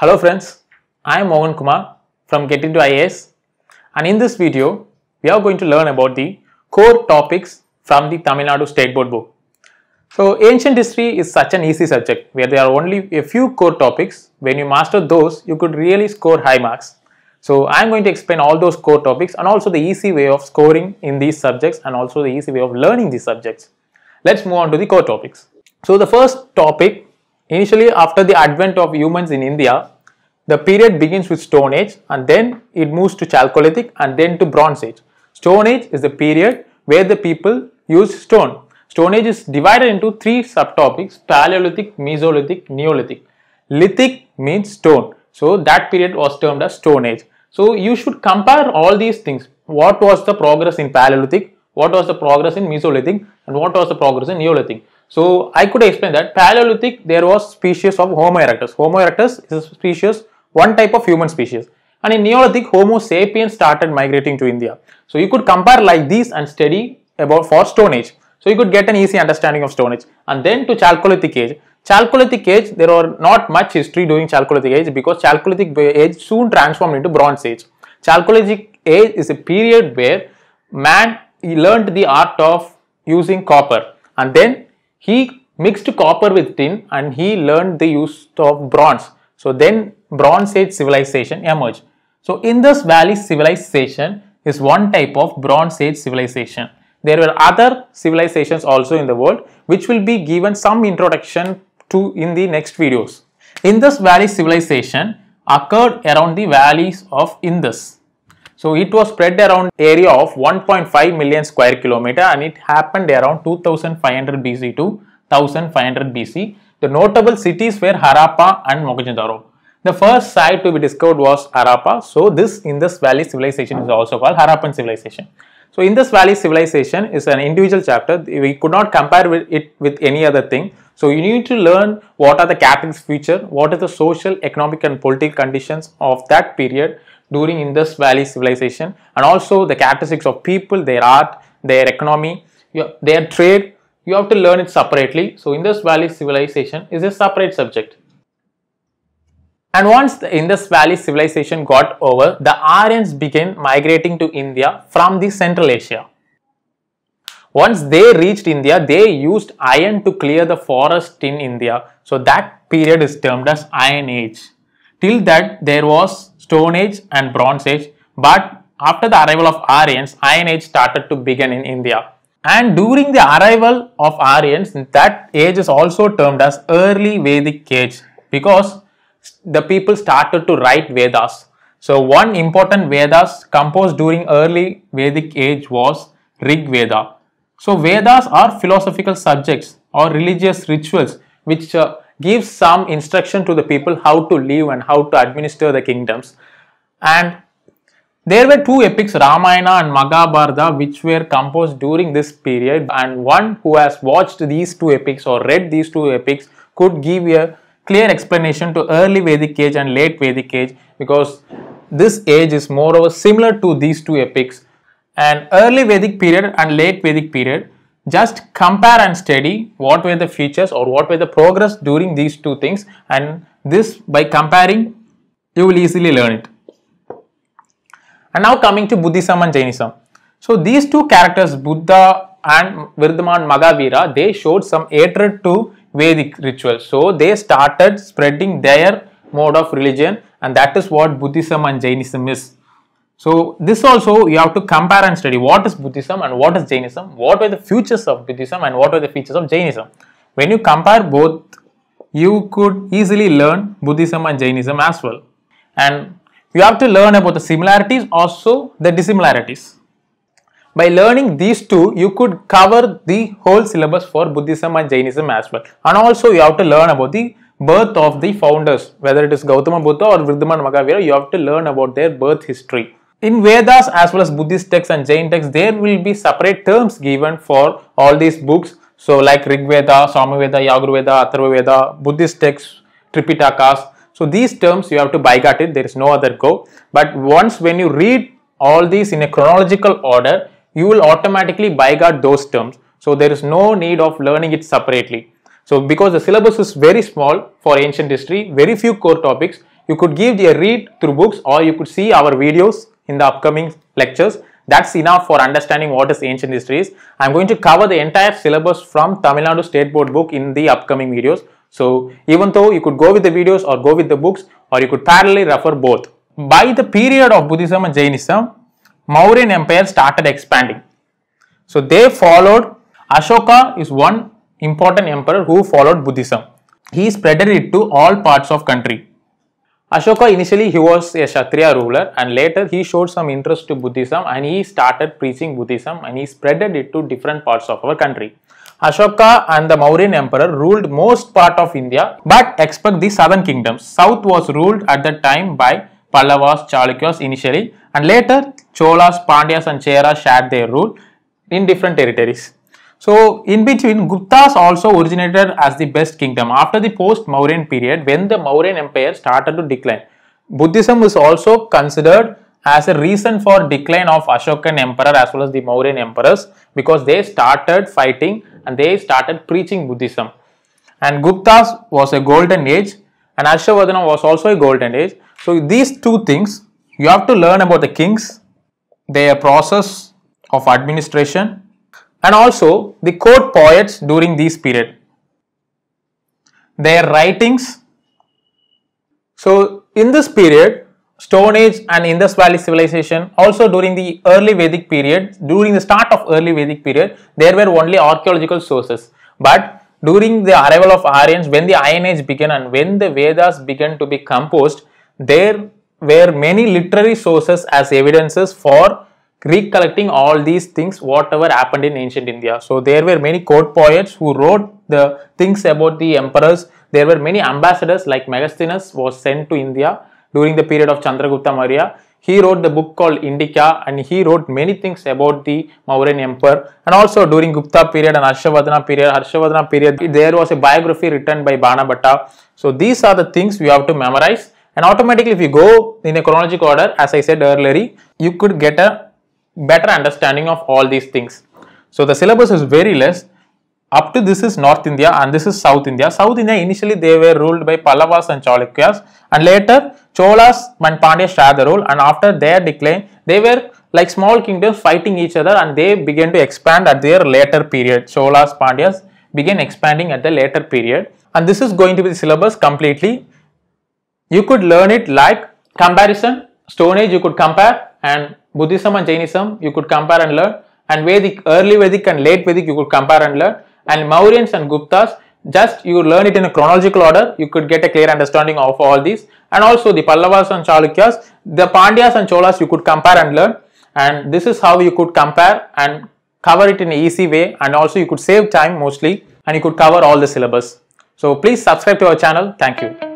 Hello friends, I am Mohan Kumar from Get Into IAS and in this video we are going to learn about the core topics from the Tamil Nadu State Board book. So ancient history is such an easy subject where there are only a few core topics. When you master those you could really score high marks. So I am going to explain all those core topics and also the easy way of scoring in these subjects and also the easy way of learning these subjects. Let's move on to the core topics. So the first topic Initially, after the advent of humans in India, the period begins with Stone Age and then it moves to Chalcolithic and then to Bronze Age. Stone Age is the period where the people used stone. Stone Age is divided into three subtopics Paleolithic, Mesolithic, Neolithic. Lithic means stone. So that period was termed as Stone Age. So you should compare all these things. What was the progress in Paleolithic? What was the progress in Mesolithic? And what was the progress in Neolithic? So I could explain that Paleolithic there was species of Homo erectus. Homo erectus is a species, one type of human species. And in Neolithic, Homo sapiens started migrating to India. So you could compare like these and study about for Stone Age. So you could get an easy understanding of Stone Age. And then to Chalcolithic age. Chalcolithic age, there are not much history during Chalcolithic age because Chalcolithic age soon transformed into Bronze Age. Chalcolithic age is a period where man learned the art of using copper and then he mixed copper with tin and he learned the use of bronze. So then Bronze Age civilization emerged. So Indus Valley civilization is one type of Bronze Age civilization. There were other civilizations also in the world which will be given some introduction to in the next videos. Indus Valley civilization occurred around the valleys of Indus. So it was spread around area of 1.5 million square kilometer and it happened around 2500 BC to 1500 BC. The notable cities were Harappa and Mohenjo-daro. The first site to be discovered was Harappa. So this Indus Valley civilization is also called Harappan civilization. So Indus Valley civilization is an individual chapter. We could not compare with it with any other thing. So you need to learn what are the capital's future, what are the social, economic and political conditions of that period during Indus Valley civilization and also the characteristics of people, their art, their economy, their trade. You have to learn it separately. So Indus Valley civilization is a separate subject. And once the Indus Valley civilization got over, the Aryans began migrating to India from the Central Asia. Once they reached India, they used iron to clear the forest in India. So that period is termed as Iron Age. Till that there was Stone Age and Bronze Age but after the arrival of Aryans, Iron Age started to begin in India. And during the arrival of Aryans, that age is also termed as early Vedic age because the people started to write Vedas. So one important Vedas composed during early Vedic age was Rig Veda. So Vedas are philosophical subjects or religious rituals which uh, gives some instruction to the people how to live and how to administer the kingdoms. And there were two epics, Ramayana and Maghabharata, which were composed during this period. And one who has watched these two epics or read these two epics could give a clear explanation to early Vedic age and late Vedic age because this age is moreover similar to these two epics. And early Vedic period and late Vedic period just compare and study what were the features or what were the progress during these two things and this by comparing you will easily learn it. And now coming to Buddhism and Jainism. So these two characters Buddha and Virdaman Magavira they showed some hatred to Vedic rituals. So they started spreading their mode of religion and that is what Buddhism and Jainism is. So this also you have to compare and study what is Buddhism and what is Jainism, what were the features of Buddhism and what were the features of Jainism. When you compare both, you could easily learn Buddhism and Jainism as well. And you have to learn about the similarities, also the dissimilarities. By learning these two, you could cover the whole syllabus for Buddhism and Jainism as well. And also you have to learn about the birth of the founders, whether it is Gautama Buddha or Vridhaman Mahavira, you have to learn about their birth history in Vedas as well as Buddhist texts and Jain texts, there will be separate terms given for all these books. So like Rig Veda, Samaveda, Yajurveda, Atharvaveda, Buddhist texts, Tripitakas. So these terms you have to bigot it, there is no other go. But once when you read all these in a chronological order, you will automatically bigot those terms. So there is no need of learning it separately. So because the syllabus is very small for ancient history, very few core topics, you could give a read through books or you could see our videos in the upcoming lectures. That's enough for understanding what is ancient history is. I'm going to cover the entire syllabus from Tamil Nadu State Board book in the upcoming videos. So even though you could go with the videos or go with the books or you could parallelly refer both. By the period of Buddhism and Jainism, Mauryan Empire started expanding. So they followed, Ashoka is one important emperor who followed Buddhism. He spreaded it to all parts of country. Ashoka initially he was a Kshatriya ruler and later he showed some interest to Buddhism and he started preaching Buddhism and he spreaded it to different parts of our country. Ashoka and the Mauryan emperor ruled most part of India but except the southern kingdoms. South was ruled at that time by Pallavas, Chalukyas initially and later Cholas, Pandyas and Cheras shared their rule in different territories. So in between, Guptas also originated as the best kingdom after the post-Mauryan period when the Mauryan empire started to decline. Buddhism is also considered as a reason for decline of Ashokan emperor as well as the Mauryan emperors because they started fighting and they started preaching Buddhism. And Gupta's was a golden age and Ashwavardhana was also a golden age. So these two things, you have to learn about the kings, their process of administration and also the court poets during this period. Their writings. So in this period, Stone Age and Indus Valley civilization also during the early Vedic period, during the start of early Vedic period, there were only archaeological sources. But during the arrival of Aryans, when the Iron Age began and when the Vedas began to be composed, there were many literary sources as evidences for recollecting all these things whatever happened in ancient India. So there were many court poets who wrote the things about the emperors. There were many ambassadors like Megasthenes was sent to India during the period of Chandragupta Maurya. He wrote the book called Indica and he wrote many things about the Mauryan emperor and also during Gupta period and Harshavardhana period, Harshavardhana period there was a biography written by Banabhatta. So these are the things we have to memorize and automatically if you go in a chronological order as I said earlier you could get a better understanding of all these things. So the syllabus is very less. Up to this is North India and this is South India. South India initially they were ruled by Pallavas and Chalukyas and later Cholas and Pandya shared the rule and after their decline they were like small kingdoms fighting each other and they began to expand at their later period. Cholas, Pandyas began expanding at the later period and this is going to be the syllabus completely. You could learn it like comparison, Stone Age you could compare and Buddhism and Jainism you could compare and learn and Vedic early Vedic and late Vedic you could compare and learn and Mauryans and Guptas just you learn it in a chronological order you could get a clear understanding of all these and also the Pallavas and Chalukyas the Pandyas and Cholas you could compare and learn and this is how you could compare and cover it in an easy way and also you could save time mostly and you could cover all the syllabus. So please subscribe to our channel. Thank you.